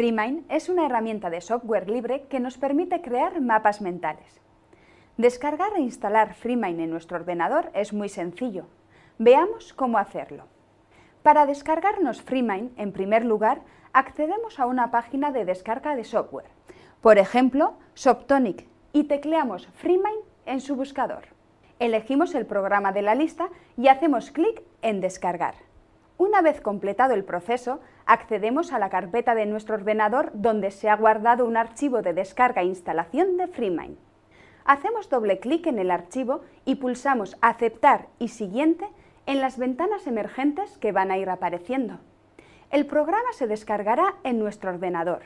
FreeMind es una herramienta de software libre que nos permite crear mapas mentales. Descargar e instalar FreeMind en nuestro ordenador es muy sencillo. Veamos cómo hacerlo. Para descargarnos FreeMind, en primer lugar, accedemos a una página de descarga de software, por ejemplo, Softonic, y tecleamos FreeMind en su buscador. Elegimos el programa de la lista y hacemos clic en Descargar. Una vez completado el proceso, accedemos a la carpeta de nuestro ordenador donde se ha guardado un archivo de descarga e instalación de FreeMind. Hacemos doble clic en el archivo y pulsamos Aceptar y Siguiente en las ventanas emergentes que van a ir apareciendo. El programa se descargará en nuestro ordenador.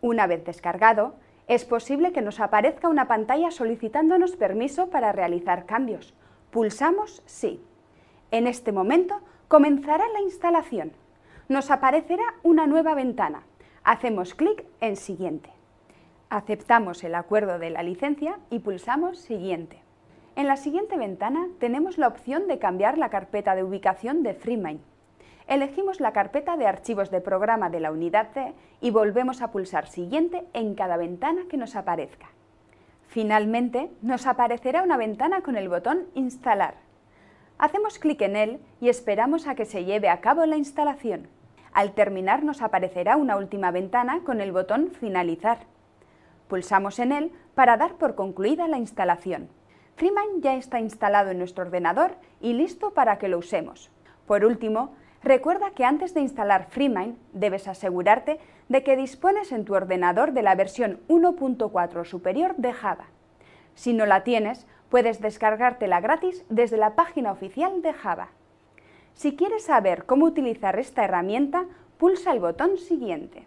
Una vez descargado, es posible que nos aparezca una pantalla solicitándonos permiso para realizar cambios. Pulsamos Sí. En este momento Comenzará la instalación. Nos aparecerá una nueva ventana. Hacemos clic en Siguiente. Aceptamos el acuerdo de la licencia y pulsamos Siguiente. En la siguiente ventana tenemos la opción de cambiar la carpeta de ubicación de FreeMind. Elegimos la carpeta de archivos de programa de la unidad C y volvemos a pulsar Siguiente en cada ventana que nos aparezca. Finalmente, nos aparecerá una ventana con el botón Instalar. Hacemos clic en él y esperamos a que se lleve a cabo la instalación. Al terminar nos aparecerá una última ventana con el botón Finalizar. Pulsamos en él para dar por concluida la instalación. Freeman ya está instalado en nuestro ordenador y listo para que lo usemos. Por último, recuerda que antes de instalar Freemind debes asegurarte de que dispones en tu ordenador de la versión 1.4 superior de Java. Si no la tienes, Puedes descargártela gratis desde la página oficial de Java. Si quieres saber cómo utilizar esta herramienta, pulsa el botón siguiente.